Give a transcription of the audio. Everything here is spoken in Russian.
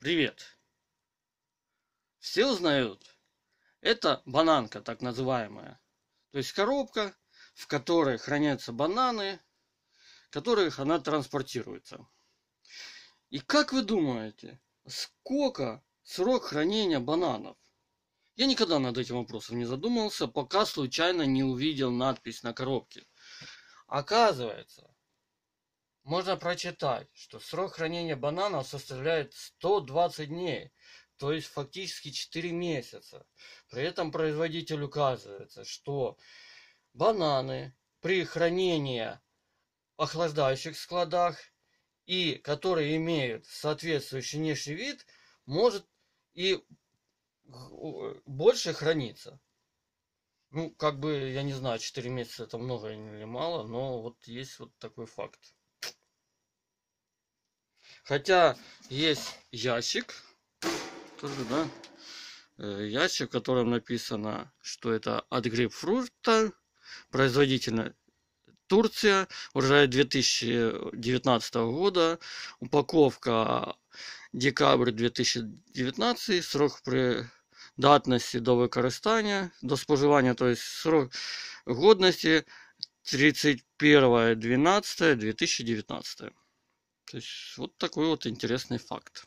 Привет! Все узнают? Это бананка, так называемая. То есть коробка, в которой хранятся бананы, в которых она транспортируется. И как вы думаете, сколько срок хранения бананов? Я никогда над этим вопросом не задумывался, пока случайно не увидел надпись на коробке. Оказывается, можно прочитать, что срок хранения бананов составляет 120 дней, то есть фактически 4 месяца. При этом производитель указывается, что бананы при хранении в охлаждающих складах и которые имеют соответствующий внешний вид, может и больше храниться. Ну, как бы, я не знаю, 4 месяца это много или мало, но вот есть вот такой факт. Хотя есть ящик, тоже, да, э, ящик, в котором написано, что это от грейпфрута, производительно Турция, урожай 2019 года, упаковка декабрь 2019, срок при датности до використання, до споживання, то есть срок годності 31.12.2019. То есть вот такой вот интересный факт.